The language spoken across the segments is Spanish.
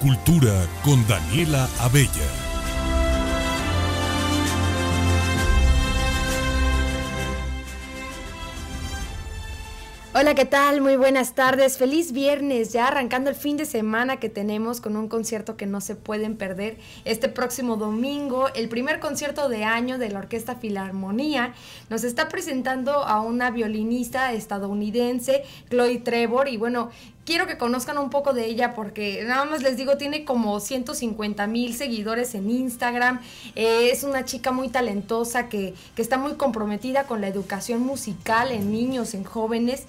Cultura con Daniela Abella. Hola, ¿qué tal? Muy buenas tardes. Feliz viernes, ya arrancando el fin de semana que tenemos con un concierto que no se pueden perder este próximo domingo. El primer concierto de año de la Orquesta Filarmonía nos está presentando a una violinista estadounidense, Chloe Trevor, y bueno, quiero que conozcan un poco de ella porque nada más les digo, tiene como 150 mil seguidores en Instagram, eh, es una chica muy talentosa que, que está muy comprometida con la educación musical en niños, en jóvenes.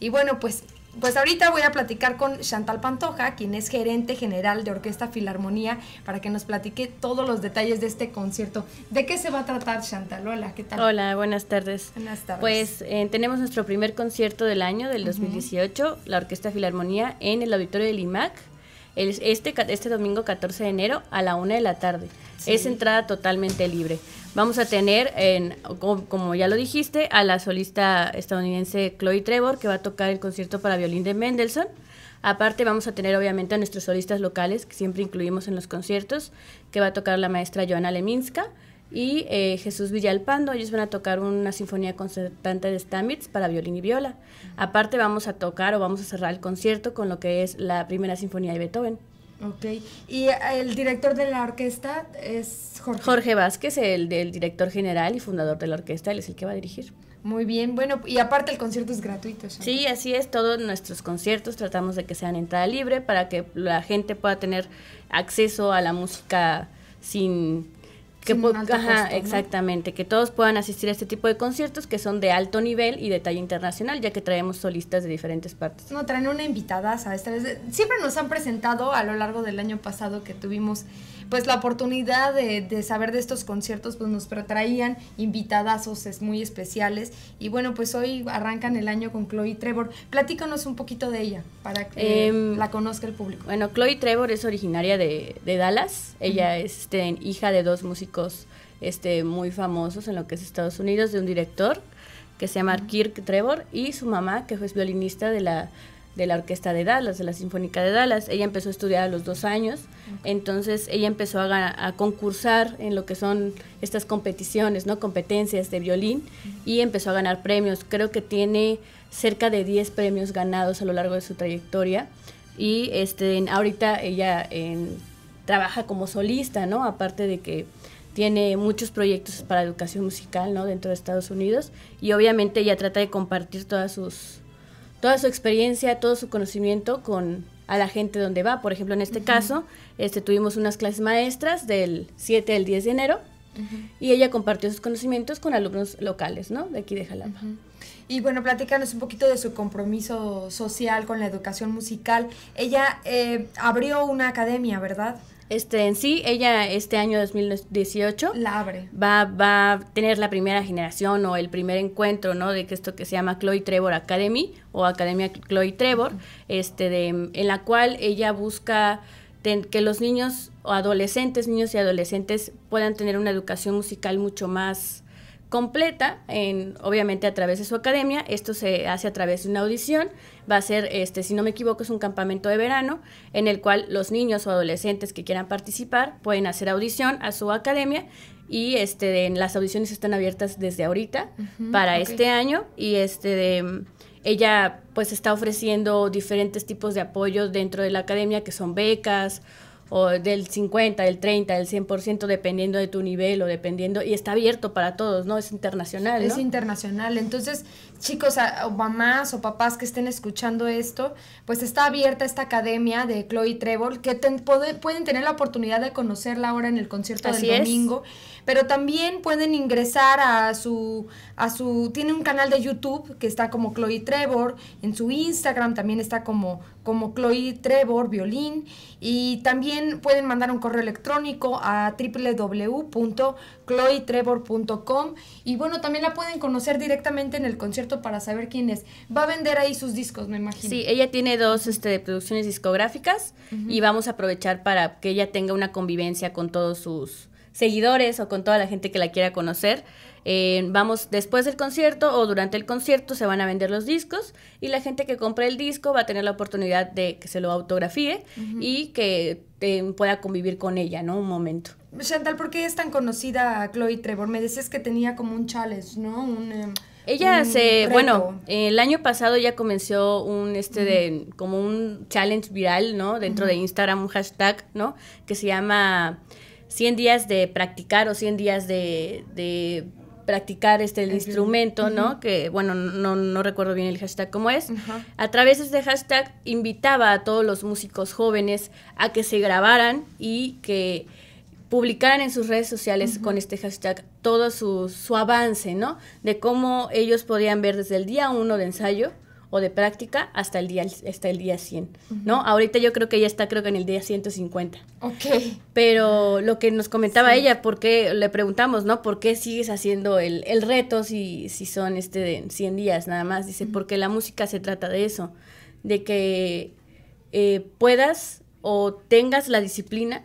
Y bueno, pues pues ahorita voy a platicar con Chantal Pantoja, quien es gerente general de Orquesta Filarmonía, para que nos platique todos los detalles de este concierto. ¿De qué se va a tratar, Chantal? Hola, ¿qué tal? Hola, buenas tardes. Buenas tardes. Pues eh, tenemos nuestro primer concierto del año, del 2018, la Orquesta Filarmonía, en el auditorio del IMAC este, este domingo 14 de enero a la 1 de la tarde. Es entrada totalmente libre. Vamos a tener, como, ya lo dijiste, a la solista estadounidense Chloe Trevor, que va a tocar el concierto para violín de Mendelssohn. Aparte vamos a tener obviamente a nuestros solistas locales, que siempre incluimos en los conciertos, que va a tocar la maestra Joana Leminska y eh, Jesús Villalpando. Ellos van a tocar una sinfonía concertante de Stamitz para violín y viola. Aparte vamos a tocar o vamos a cerrar el concierto con lo que es la primera sinfonía de Beethoven. Ok, y el director de la orquesta es Jorge. Jorge Vázquez, el, del director general y fundador de la orquesta, él es el que va a dirigir. Muy bien, bueno, y aparte el concierto es gratuito. Sí, así es, todos nuestros conciertos tratamos de que sean entrada libre para que la gente pueda tener acceso a la música sin que exactamente, que todos puedan asistir a este tipo de conciertos que son de alto nivel y de talla internacional, ya que traemos solistas de diferentes partes. No, traen una invitada, Siempre nos han presentado a lo largo del año pasado que tuvimos pues la oportunidad de, de saber de estos conciertos, pues nos traían invitadazos es muy especiales y bueno, pues hoy arrancan el año con Chloe Trevor. Platícanos un poquito de ella para que em, la conozca el público. Bueno, Chloe Trevor es originaria de, de Dallas, ella es este, hija de dos músicos este, muy famosos en lo que es Estados Unidos, de un director que se llama Kirk Trevor y su mamá, que fue violinista de la, de la Orquesta de Dallas, de la Sinfónica de Dallas. Ella empezó a estudiar a los dos años, entonces ella empezó a, concursar en lo que son estas competiciones, ¿no? competencias de violín, y empezó a ganar premios. Creo que tiene cerca de 10 premios ganados a lo largo de su trayectoria. Y este, ahorita ella trabaja como solista, ¿no? Aparte de que tiene muchos proyectos para educación musical dentro de Estados Unidos y obviamente ella trata de compartir sus, toda su experiencia, todo su conocimiento con la gente donde va. Por ejemplo, en este caso, este, tuvimos unas clases maestras del 7 al 10 de enero y ella compartió sus conocimientos con alumnos locales ¿no? de aquí de Jalapa. Y bueno, platícanos un poquito de su compromiso social con la educación musical. Ella eh, abrió una academia, ¿verdad? Este, en sí, ella este año 2018 la abre. Va, va a tener la primera generación o el primer encuentro, ¿no? De que esto que se llama Chloe Trevor Academy o Academia Chloe Trevor, este, de, en la cual ella busca que los niños o adolescentes, niños y adolescentes puedan tener una educación musical mucho más completa, en, obviamente a través de su academia. Esto se hace a través de una audición. Va a ser, este, si no me equivoco, es un campamento de verano en el cual los niños o adolescentes que quieran participar pueden hacer audición a su academia y este, en las audiciones están abiertas desde ahorita para este año y este ella pues está ofreciendo diferentes tipos de apoyos dentro de la academia que son becas o del 50, del 30, del 100%, dependiendo de tu nivel o dependiendo, y está abierto para todos, ¿no? Es internacional. Es internacional. Entonces, chicos, o mamás o papás que estén escuchando esto, pues está abierta esta academia de Chloe Trevor, que pueden tener la oportunidad de conocerla ahora en el concierto del domingo, pero también pueden ingresar a su, a su, tiene un canal de YouTube que está como Chloe Trevor, en su Instagram también está como, como Chloe Trevor, violín, y también pueden mandar un correo electrónico a www.cloytrevor.com y bueno, también la pueden conocer directamente en el concierto para saber quién es. Va a vender ahí sus discos, me imagino. Sí, ella tiene dos este, producciones discográficas y vamos a aprovechar para que ella tenga una convivencia con todos sus seguidores o con toda la gente que la quiera conocer. Eh, vamos después del concierto o durante el concierto se van a vender los discos y la gente que compre el disco va a tener la oportunidad de que se lo autografíe y que eh, pueda convivir con ella, ¿no? Un momento. Chantal, ¿por qué es tan conocida Chloe Trevor? Me decías que tenía como un challenge, ¿no? Un, em, ella bueno, el año pasado ya comenzó un este de como un challenge viral, ¿no? Dentro de Instagram un hashtag, ¿no? Que se llama 100 días de practicar o 100 días de, de practicar este el instrumento, ¿no? Que bueno, no, no recuerdo bien el hashtag cómo es. A través de este hashtag invitaba a todos los músicos jóvenes a que se grabaran y que publicaran en sus redes sociales con este hashtag todo su, su avance, ¿no? De cómo ellos podían ver desde el día uno de ensayo o de práctica hasta el día, hasta el día 100, ¿no? Ahorita yo creo que ya está creo que en el día 150. Ok. Pero lo que nos comentaba ella, porque le preguntamos, ¿no? ¿Por qué sigues haciendo el, reto si, si son este de 100 días nada más? Dice, porque la música se trata de eso, de que eh, puedas o tengas la disciplina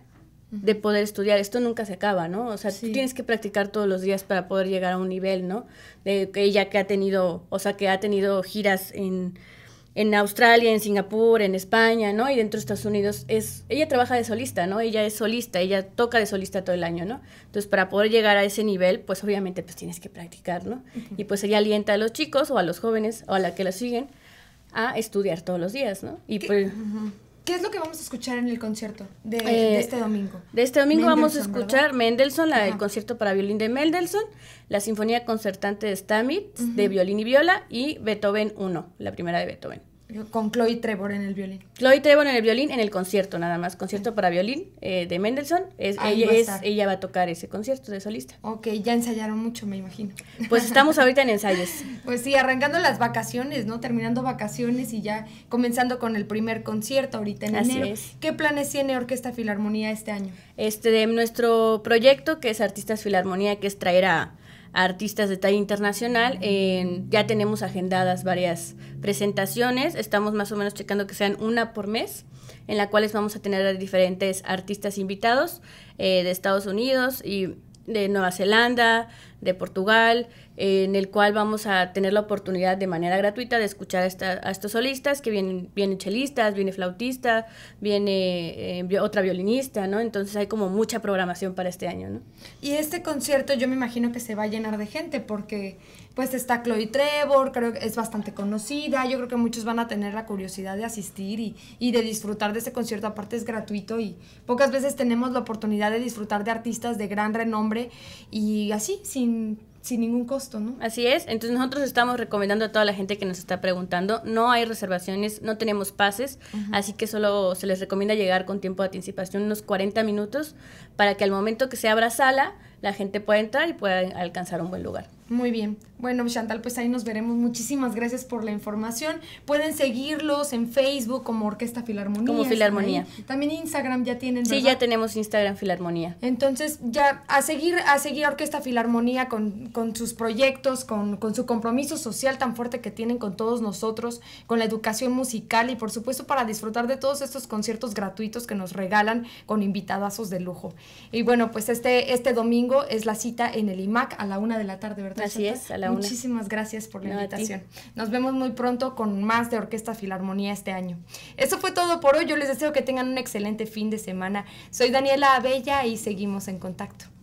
de poder estudiar. Esto nunca se acaba, ¿no? O sea, tienes que practicar todos los días para poder llegar a un nivel, ¿no? De que ella que ha tenido, o sea, que ha tenido giras en, en Australia, en Singapur, en España, ¿no? Y dentro de Estados Unidos es, ella trabaja de solista, ¿no? Ella es solista, ella toca de solista todo el año, ¿no? Entonces, para poder llegar a ese nivel, pues obviamente pues tienes que practicar, ¿no? Y pues ella alienta a los chicos o a los jóvenes o a la que la siguen a estudiar todos los días, ¿no? Y pues... ¿Qué es lo que vamos a escuchar en el concierto de, eh, este domingo? De este domingo vamos a escuchar Mendelssohn, el concierto para violín de Mendelssohn, la Sinfonía Concertante de Stamitz de violín y viola y Beethoven 1, la primera de Beethoven. Con Chloe Trevor en el violín. Chloe Trevor en el violín, en el concierto nada más, concierto para violín eh, de Mendelssohn. ella, va a tocar ese concierto de solista. Ok, ya ensayaron mucho, me imagino. Pues estamos ahorita en ensayos. pues sí, arrancando las vacaciones, ¿no? Terminando vacaciones y ya comenzando con el primer concierto ahorita en enero. ¿Qué planes tiene Orquesta Filarmonía este año? Este, nuestro proyecto que es Artistas Filarmonía, que es traer a artistas de talla internacional. ya tenemos agendadas varias presentaciones, estamos más o menos checando que sean una por mes, en la cuales vamos a tener a diferentes artistas invitados eh, de Estados Unidos y de Nueva Zelanda, de Portugal, en el cual vamos a tener la oportunidad de manera gratuita de escuchar a, estos solistas, que vienen, vienen chelistas, viene flautista, viene eh, otra violinista, ¿no? Entonces hay como mucha programación para este año, ¿no? Y este concierto yo me imagino que se va a llenar de gente porque pues está Chloe Trevor, creo que es bastante conocida, yo creo que muchos van a tener la curiosidad de asistir y, y de disfrutar de este concierto, aparte es gratuito y pocas veces tenemos la oportunidad de disfrutar de artistas de gran renombre y así, sin sin, ningún costo, ¿no? Así es, entonces nosotros estamos recomendando a toda la gente que nos está preguntando, no hay reservaciones, no tenemos pases, así que solo se les recomienda llegar con tiempo de anticipación, unos 40 minutos, para que al momento que se abra sala, la gente pueda entrar y pueda alcanzar un buen lugar. Muy bien. Bueno, Chantal, pues ahí nos veremos. Muchísimas gracias por la información. Pueden seguirlos en Facebook como Orquesta Filarmonía. Como Filarmonía. También Instagram ya tienen. Sí, ya tenemos Instagram Filarmonía. Entonces, ya a seguir, a seguir Orquesta Filarmonía con, con sus proyectos, con, con su compromiso social tan fuerte que tienen con todos nosotros, con la educación musical y por supuesto para disfrutar de todos estos conciertos gratuitos que nos regalan con invitadazos de lujo. Y bueno, pues este, este domingo es la cita en el IMAC a la una de la tarde, ¿verdad? a la Muchísimas gracias por la invitación. Nos vemos muy pronto con más de Orquesta Filarmonía este año. Eso fue todo por hoy. Yo les deseo que tengan un excelente fin de semana. Soy Daniela Abella y seguimos en contacto.